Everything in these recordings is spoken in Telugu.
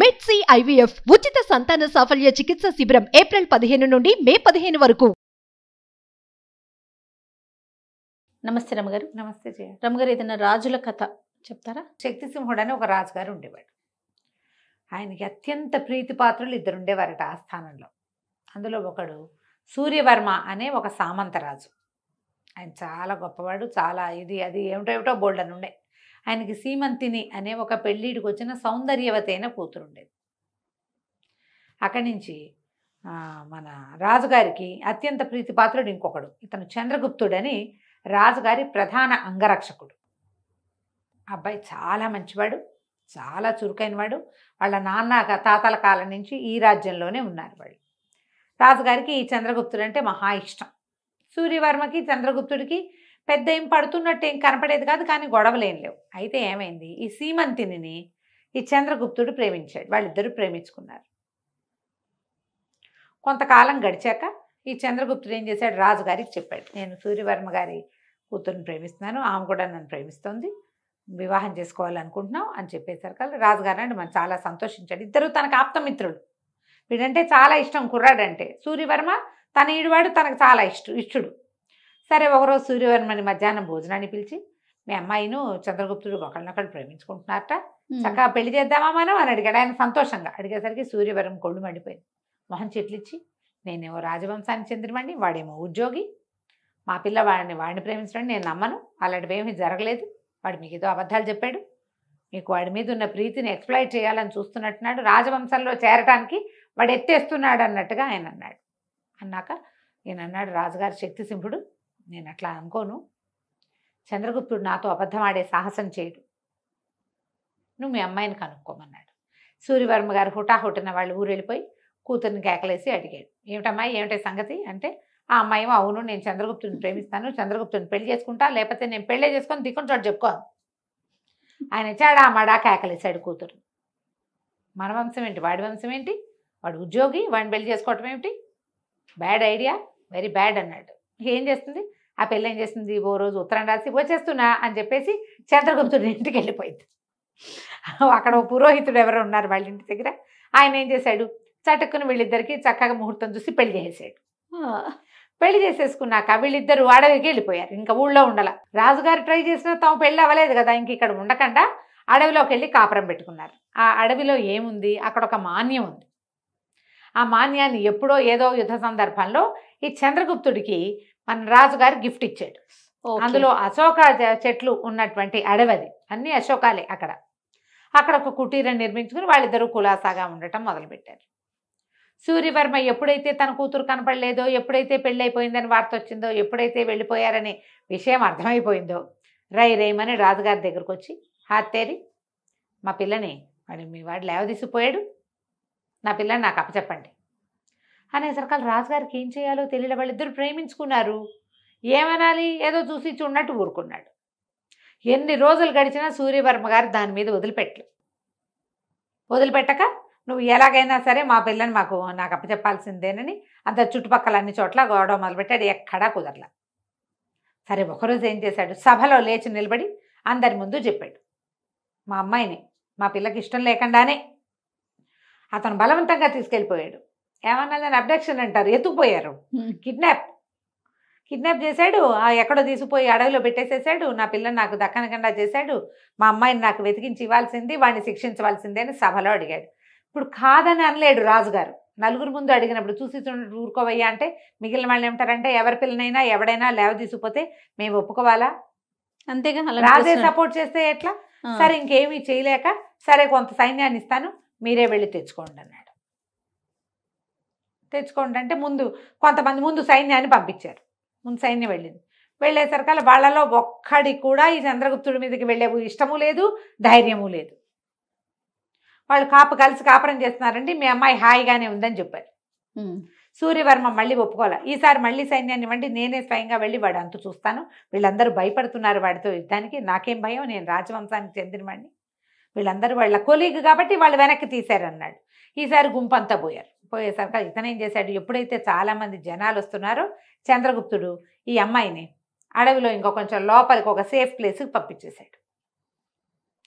మెట్సీ ఐవీఎఫ్ ఉచిత సంతాన సాఫల్య చికిత్స శిబిరం ఏప్రిల్ పదిహేను నుండి మే పదిహేను వరకు నమస్తే రమగారు నమస్తే జయ రమగారు ఏదైనా రాజుల కథ చెప్తారా సింహుడు అని ఒక రాజుగారు ఉండేవాడు ఆయనకి అత్యంత పాత్రలు ఇద్దరు ఉండేవారట ఆ స్థానంలో అందులో ఒకడు సూర్యవర్మ అనే ఒక సామంతరాజు ఆయన చాలా గొప్పవాడు చాలా ఇది అది ఏమిటో ఏమిటో బోల్డ్ అని ఉండే ఆయనకి సీమంతిని అనే ఒక పెళ్ళిడికి వచ్చిన సౌందర్యవతైన అయిన కూతురుండేది అక్కడి నుంచి మన రాజుగారికి అత్యంత ప్రీతిపాత్రుడు ఇంకొకడు ఇతను చంద్రగుప్తుడని రాజుగారి ప్రధాన అంగరక్షకుడు అబ్బాయి చాలా మంచివాడు చాలా చురుకైనవాడు వాళ్ళ నాన్న తాతల కాలం నుంచి ఈ రాజ్యంలోనే ఉన్నారు వాళ్ళు రాజుగారికి ఈ చంద్రగుప్తుడు అంటే మహా ఇష్టం సూర్యవర్మకి చంద్రగుప్తుడికి పెద్ద ఏం పడుతున్నట్టు ఏం కనపడేది కాదు కానీ గొడవలేం లేవు అయితే ఏమైంది ఈ సీమంతిని ఈ చంద్రగుప్తుడు ప్రేమించాడు వాళ్ళిద్దరూ ప్రేమించుకున్నారు కొంతకాలం గడిచాక ఈ చంద్రగుప్తుడు ఏం చేశాడు రాజుగారికి చెప్పాడు నేను సూర్యవర్మ గారి కూతురుని ప్రేమిస్తున్నాను ఆమె కూడా నన్ను ప్రేమిస్తుంది వివాహం చేసుకోవాలనుకుంటున్నాం అని చెప్పేసారు కదా రాజుగారు అంటే మనం చాలా సంతోషించాడు ఇద్దరు తనకు ఆప్తమిత్రుడు వీడంటే చాలా ఇష్టం కుర్రాడంటే సూర్యవర్మ తన ఈడువాడు తనకు చాలా ఇష్టం ఇష్టుడు సరే ఒకరోజు సూర్యవర్మని మధ్యాహ్నం భోజనాన్ని పిలిచి మీ అమ్మాయిను చంద్రగుప్తుడు ఒకళ్ళనొకళ్ళు ప్రేమించుకుంటున్నారట చక్కగా పెళ్లి చేద్దామా మనం అని అడిగాడు ఆయన సంతోషంగా అడిగేసరికి సూర్యవరం కొళ్ళు మండిపోయింది మొహం చెట్లిచ్చి నేనేమో రాజవంశానికి చెందినవండి వాడేమో ఉద్యోగి మా పిల్ల వాడిని వాడిని ప్రేమించడం నేను నమ్మను అలాంటివి ఏమీ జరగలేదు వాడు మీకు ఏదో అబద్ధాలు చెప్పాడు మీకు వాడి మీద ఉన్న ప్రీతిని ఎక్స్ప్లైట్ చేయాలని చూస్తున్నట్టున్నాడు రాజవంశంలో చేరటానికి వాడు ఎత్తేస్తున్నాడు అన్నట్టుగా ఆయన అన్నాడు అన్నాక ఈయన అన్నాడు రాజుగారి శక్తి సింహుడు నేను అట్లా అనుకోను చంద్రగుప్తుడు నాతో అబద్ధం ఆడే సాహసం చేయడు నువ్వు మీ అమ్మాయిని కనుక్కోమన్నాడు సూర్యవర్మ గారు హుటాహుటిన వాళ్ళు ఊరు వెళ్ళిపోయి కూతుర్ని కేకలేసి అడిగాడు ఏమిటమ్మాయి ఏమిటే సంగతి అంటే ఆ అమ్మాయి అవును నేను చంద్రగుప్తుని ప్రేమిస్తాను చంద్రగుప్తుని పెళ్లి చేసుకుంటా లేకపోతే నేను పెళ్ళే చేసుకొని దిక్కుని చోటు చెప్పుకోను ఆయన చాడా మడా కేకలేసాడు కూతురు మన వంశం ఏంటి వాడి వంశం ఏంటి వాడు ఉద్యోగి వాడిని పెళ్లి చేసుకోవటం ఏమిటి బ్యాడ్ ఐడియా వెరీ బ్యాడ్ అన్నాడు ఏం చేస్తుంది ఆ పెళ్ళి ఏం చేసింది ఓ రోజు ఉత్తరం రాసి వచ్చేస్తున్నా అని చెప్పేసి చంద్రగుప్తుడి ఇంటికి వెళ్ళిపోయింది అక్కడ పురోహితుడు ఎవరో ఉన్నారు వాళ్ళ ఇంటి దగ్గర ఆయన ఏం చేశాడు చటుక్కుని వీళ్ళిద్దరికి చక్కగా ముహూర్తం చూసి పెళ్లి చేసేసాడు పెళ్లి చేసేసుకున్నాక వీళ్ళిద్దరు అడవికి వెళ్ళిపోయారు ఇంకా ఊళ్ళో ఉండాల రాజుగారు ట్రై చేసినా తాము పెళ్ళి అవ్వలేదు కదా ఇంక ఇక్కడ ఉండకుండా అడవిలోకి వెళ్ళి కాపురం పెట్టుకున్నారు ఆ అడవిలో ఏముంది అక్కడ ఒక మాన్యం ఉంది ఆ మాన్యాన్ని ఎప్పుడో ఏదో యుద్ధ సందర్భంలో ఈ చంద్రగుప్తుడికి మన రాజుగారు గిఫ్ట్ ఇచ్చాడు అందులో అశోక చెట్లు ఉన్నటువంటి అడవది అన్ని అశోకాలే అక్కడ అక్కడ ఒక కుటీరం నిర్మించుకుని వాళ్ళిద్దరూ కులాసాగా ఉండటం మొదలుపెట్టారు సూర్యవర్మ ఎప్పుడైతే తన కూతురు కనపడలేదో ఎప్పుడైతే పెళ్ళైపోయిందని వార్త వచ్చిందో ఎప్పుడైతే వెళ్ళిపోయారనే విషయం అర్థమైపోయిందో రై రేయమని రాజుగారి దగ్గరకు వచ్చి హాత్తేరి మా పిల్లని వాడు మీ వాడు లేవదీసిపోయాడు నా పిల్లని నాకు అప్పచెప్పండి అనేసరికల్ రాజుగారికి ఏం చేయాలో తెలియలే వాళ్ళిద్దరు ప్రేమించుకున్నారు ఏమనాలి ఏదో చూసి చూడనట్టు ఊరుకున్నాడు ఎన్ని రోజులు గడిచినా సూర్యవర్మ గారు దాని మీద వదిలిపెట్టలు వదిలిపెట్టక నువ్వు ఎలాగైనా సరే మా పిల్లని మాకు నాకు అప్పచెప్పాల్సిందేనని అంత చుట్టుపక్కల అన్ని చోట్ల గొడవ మొదలుపెట్టాడు ఎక్కడా కుదరల సరే ఒకరోజు ఏం చేశాడు సభలో లేచి నిలబడి అందరి ముందు చెప్పాడు మా అమ్మాయిని మా పిల్లకి ఇష్టం లేకుండానే అతను బలవంతంగా తీసుకెళ్ళిపోయాడు ఏమన్నా దాన్ని అబ్డక్షన్ అంటారు ఎత్తుకుపోయారు కిడ్నాప్ కిడ్నాప్ చేశాడు ఎక్కడో తీసిపోయి అడవిలో పెట్టేసేసాడు నా పిల్లని నాకు దక్కనకుండా చేశాడు మా అమ్మాయిని నాకు వెతికించి ఇవ్వాల్సింది వాడిని శిక్షించవలసిందే అని సభలో అడిగాడు ఇప్పుడు కాదని అనలేడు రాజుగారు నలుగురు ముందు అడిగినప్పుడు చూసి చూడండి ఊరుకోవయ్యా అంటే మిగిలిన వాళ్ళు ఏమంటారంటే ఎవరి పిల్లనైనా ఎవడైనా లేవ తీసిపోతే మేము ఒప్పుకోవాలా అంతేగా రాజే సపోర్ట్ చేస్తే ఎట్లా సరే ఇంకేమీ చేయలేక సరే కొంత సైన్యాన్ని ఇస్తాను మీరే వెళ్ళి తెచ్చుకోండి అన్నాడు తెచ్చుకోండి అంటే ముందు కొంతమంది ముందు సైన్యాన్ని పంపించారు ముందు సైన్యం వెళ్ళింది వెళ్ళేసరికల్లా వాళ్ళలో ఒక్కడి కూడా ఈ చంద్రగుప్తుడి మీదకి వెళ్ళే ఇష్టము లేదు ధైర్యము లేదు వాళ్ళు కాపు కలిసి కాపురం చేస్తున్నారండి మీ అమ్మాయి హాయిగానే ఉందని చెప్పారు సూర్యవర్మ మళ్ళీ ఒప్పుకోవాలి ఈసారి మళ్ళీ సైన్యాన్ని ఇవ్వండి నేనే స్వయంగా వెళ్ళి వాడు అంతు చూస్తాను వీళ్ళందరూ భయపడుతున్నారు వాడితో యుద్ధానికి నాకేం భయం నేను రాజవంశానికి చెందినవాడిని వీళ్ళందరూ వాళ్ళ కొలీగ్ కాబట్టి వాళ్ళు వెనక్కి తీశారన్నాడు ఈసారి గుంపంతా పోయారు పోయేసరికి ఇతనేం చేశాడు ఎప్పుడైతే చాలామంది జనాలు వస్తున్నారో చంద్రగుప్తుడు ఈ అమ్మాయిని అడవిలో ఇంకో కొంచెం లోపలికి ఒక సేఫ్ ప్లేస్కి పంపించేశాడు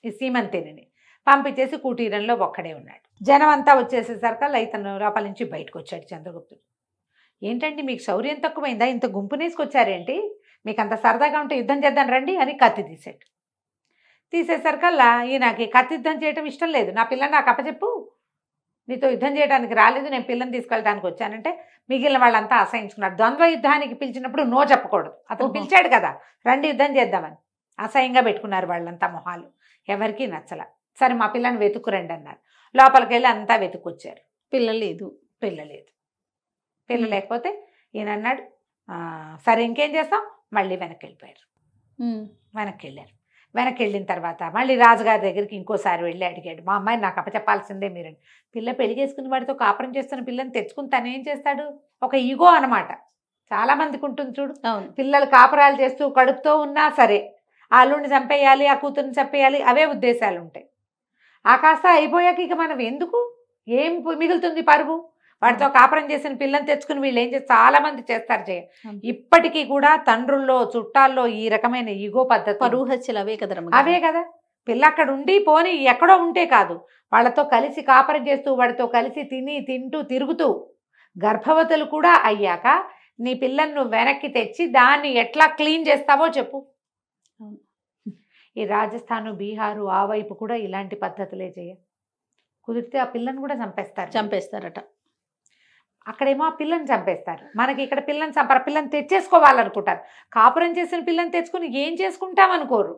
ఈ సీమంతేనిని పంపించేసి కుటీరంలో ఒక్కడే ఉన్నాడు జనం అంతా వచ్చేసేసరికి ఇతను లోపల నుంచి బయటకు వచ్చాడు చంద్రగుప్తుడు ఏంటండి మీకు శౌర్యం తక్కువైందా ఇంత గుంపునేసుకొచ్చారేంటి మీకు అంత సరదాగా ఉంటే యుద్ధం చేద్దాం రండి అని కత్తి తీశాడు తీసేసరికల్లా ఈ నాకు కత్తి యుద్ధం చేయటం ఇష్టం లేదు నా పిల్లని నాకు అప్పచెప్పు నీతో యుద్ధం చేయడానికి రాలేదు నేను పిల్లని తీసుకెళ్ళడానికి వచ్చానంటే మిగిలిన వాళ్ళంతా అసహించుకున్నారు ద్వంద్వ యుద్ధానికి పిలిచినప్పుడు నో చెప్పకూడదు అతను పిలిచాడు కదా రండి యుద్ధం చేద్దామని అసహ్యంగా పెట్టుకున్నారు వాళ్ళంతా మొహాలు ఎవరికీ నచ్చల సరే మా పిల్లని వెతుక్కురండి అన్నారు లోపలికి వెళ్ళి అంతా వెతుక్కొచ్చారు పిల్ల లేదు పిల్ల లేదు పిల్ల లేకపోతే ఈయన అన్నాడు సరే ఇంకేం చేస్తాం మళ్ళీ వెనక్కి వెళ్ళిపోయారు వెనక్కి వెళ్ళారు వెనక్కి వెళ్ళిన తర్వాత మళ్ళీ రాజుగారి దగ్గరికి ఇంకోసారి వెళ్ళి అడిగాడు మా అమ్మాయి నాకు అప్పచెప్పాల్సిందే మీరు పిల్ల పెళ్లి చేసుకుని వాడితో కాపురం చేస్తున్న పిల్లని తెచ్చుకుని తను ఏం చేస్తాడు ఒక ఈగో అనమాట చాలా మందికి ఉంటుంది చూడు పిల్లలు కాపురాలు చేస్తూ కడుపుతో ఉన్నా సరే వాళ్ళుని చంపేయాలి ఆ కూతుర్ని చంపేయాలి అవే ఉద్దేశాలు ఉంటాయి ఆ కాస్త అయిపోయాక ఇక మనం ఎందుకు ఏం మిగులుతుంది పరుగు వాటితో కాపురం చేసిన పిల్లని తెచ్చుకుని వీళ్ళు ఏం చేస్తారు చాలా మంది చేస్తారు చేయ ఇప్పటికీ కూడా తండ్రుల్లో చుట్టాల్లో ఈ రకమైన ఈగో పద్ధతి పరువు అవే కదా అవే కదా పిల్ల అక్కడ ఉండి పోని ఎక్కడో ఉంటే కాదు వాళ్ళతో కలిసి కాపరం చేస్తూ వాడితో కలిసి తిని తింటూ తిరుగుతూ గర్భవతులు కూడా అయ్యాక నీ పిల్లను వెనక్కి తెచ్చి దాన్ని ఎట్లా క్లీన్ చేస్తావో చెప్పు ఈ రాజస్థాన్ బీహారు ఆ వైపు కూడా ఇలాంటి పద్ధతులే చేయ కుదిరితే ఆ పిల్లను కూడా చంపేస్తారు చంపేస్తారట అక్కడేమో ఆ పిల్లని చంపేస్తారు మనకి ఇక్కడ పిల్లని చంపర పిల్లని తెచ్చేసుకోవాలనుకుంటారు కాపురం చేసిన పిల్లని తెచ్చుకుని ఏం చేసుకుంటాం అనుకోరు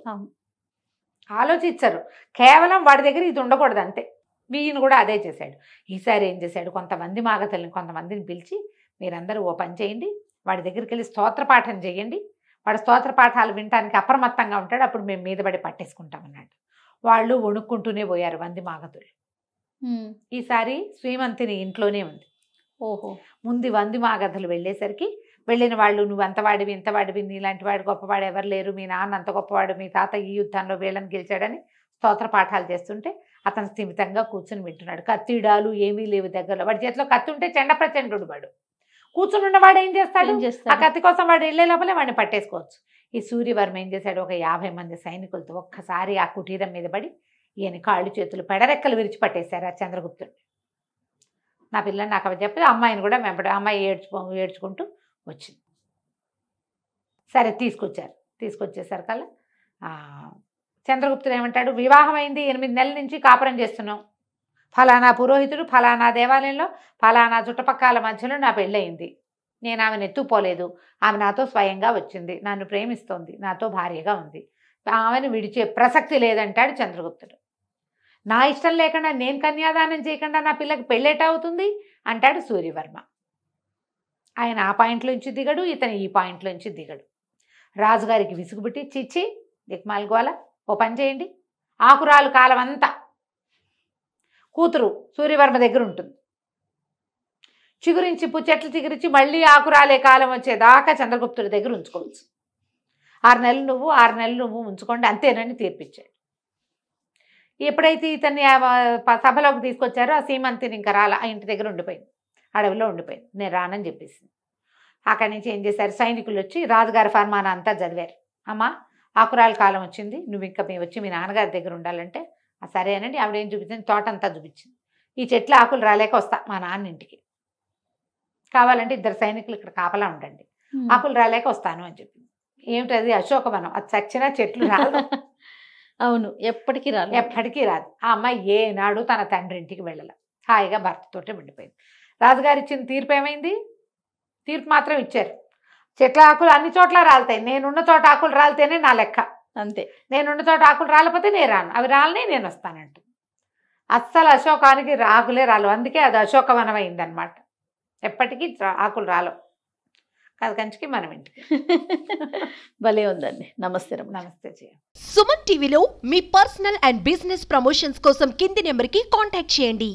ఆలోచించరు కేవలం వాడి దగ్గర ఇది ఉండకూడదు అంతే వీయను కూడా అదే చేశాడు ఈసారి ఏం చేశాడు కొంతమంది మాగతల్ని కొంతమందిని పిలిచి మీరందరూ ఓ పని చేయండి వాడి దగ్గరికి వెళ్ళి స్తోత్రపాఠం చేయండి వాడు స్తోత్రపాఠాలు వినటానికి అప్రమత్తంగా ఉంటాడు అప్పుడు మేము మీద పడి పట్టేసుకుంటామన్నాడు వాళ్ళు వణుక్కుంటూనే పోయారు వంది మాగతులు ఈసారి శ్రీమంతిని ఇంట్లోనే ఉంది ఓహో ముందు వంది మా కథలు వెళ్ళేసరికి వెళ్ళిన వాళ్ళు నువ్వు అంతవాడివి ఇంతవాడివి నీలాంటి వాడు గొప్పవాడు ఎవరు లేరు మీ నాన్న అంత గొప్పవాడు మీ తాత ఈ యుద్ధంలో వీళ్ళని గెలిచాడని స్తోత్ర పాఠాలు చేస్తుంటే అతను స్థిమితంగా కూర్చుని వింటున్నాడు కత్తిడాలు ఏమీ లేవు దగ్గరలో వాడి చేతిలో కత్తి ఉంటే చెండ ప్రచండు వాడు కూర్చుని ఉన్నవాడు ఏం చేస్తాడు ఆ కత్తి కోసం వాడు వెళ్ళే లోపలే వాడిని పట్టేసుకోవచ్చు ఈ సూర్యవర్మ ఏం చేశాడు ఒక యాభై మంది సైనికులతో ఒక్కసారి ఆ కుటీరం మీద పడి ఈయన కాళ్ళు చేతులు పెడరెక్కలు విరిచి పట్టేశారు ఆ చంద్రగుప్తుడు నా పిల్లని నాకు అవి చెప్పి అమ్మాయిని కూడా మేము అమ్మాయి ఏడ్చుకో ఏడ్చుకుంటూ వచ్చింది సరే తీసుకొచ్చారు తీసుకొచ్చేసరికల్లా చంద్రగుప్తుడు ఏమంటాడు వివాహమైంది ఎనిమిది నెలల నుంచి కాపురం చేస్తున్నాం ఫలానా పురోహితుడు ఫలానా దేవాలయంలో ఫలానా చుట్టపక్కల మధ్యలో నా పెళ్ళయింది నేను ఆమెను ఎత్తుపోలేదు ఆమె నాతో స్వయంగా వచ్చింది నన్ను ప్రేమిస్తోంది నాతో భార్యగా ఉంది ఆమెను విడిచే ప్రసక్తి లేదంటాడు చంద్రగుప్తుడు నా ఇష్టం లేకుండా నేను కన్యాదానం చేయకుండా నా పిల్లకి పెళ్ళేట అవుతుంది అంటాడు సూర్యవర్మ ఆయన ఆ పాయింట్లోంచి దిగడు ఇతను ఈ పాయింట్లోంచి దిగడు రాజుగారికి విసుగుబుట్టి చిచ్చి గోల ఓ పని చేయండి ఆకురాలు కాలం అంతా కూతురు సూర్యవర్మ దగ్గర ఉంటుంది చిగురించి పుచ్చెట్లు చిగురించి మళ్ళీ ఆకురాలే కాలం వచ్చేదాకా చంద్రగుప్తుడి దగ్గర ఉంచుకోవచ్చు ఆరు నెలలు నువ్వు ఆరు నెలలు నువ్వు ఉంచుకోండి అంతేనని తీర్పిచ్చాడు ఎప్పుడైతే ఇతన్ని సభలోకి తీసుకొచ్చారో ఆ సీమంతిని ఇంకా రాల ఆ ఇంటి దగ్గర ఉండిపోయింది అడవిలో ఉండిపోయింది నేను రానని చెప్పేసింది అక్కడి నుంచి ఏం చేశారు సైనికులు వచ్చి రాజుగారి ఫర్మానా అంతా చదివారు అమ్మా ఆకురాల కాలం వచ్చింది నువ్వు ఇంకా మేము వచ్చి మీ నాన్నగారి దగ్గర ఉండాలంటే సరేనండి ఆవిడేం చూపించింది తోట అంతా చూపించింది ఈ చెట్ల ఆకులు రాలేక వస్తా మా నాన్న ఇంటికి కావాలంటే ఇద్దరు సైనికులు ఇక్కడ కాపలా ఉండండి ఆకులు రాలేక వస్తాను అని చెప్పింది ఏమిటది అశోకవనం అది చచ్చిన చెట్లు రాలే అవును ఎప్పటికీ రాదు ఎప్పటికీ రాదు ఆ అమ్మాయి ఏనాడు తన తండ్రి ఇంటికి వెళ్ళలే హాయిగా భర్తతోటే ఉండిపోయింది రాజుగారు ఇచ్చిన తీర్పు ఏమైంది తీర్పు మాత్రం ఇచ్చారు చెట్ల ఆకులు అన్ని చోట్ల రాలుతాయి నేనున్న చోట ఆకులు రాలితేనే నా లెక్క అంతే నేనున్న చోట ఆకులు రాలిపోతే నేను రాను అవి రాలనే నేను వస్తానంట అస్సలు అశోకానికి ఆకులే రాలు అందుకే అది అశోకవనం అయిందనమాట ఎప్పటికీ ఆకులు రాలవు అది కంచికి మనం ఇంటికి భలే ఉందండి నమస్తే నమస్తే సుమన్ టీవీలో మీ పర్సనల్ అండ్ బిజినెస్ ప్రమోషన్స్ కోసం కింది నెంబర్కి కాంటాక్ట్ చేయండి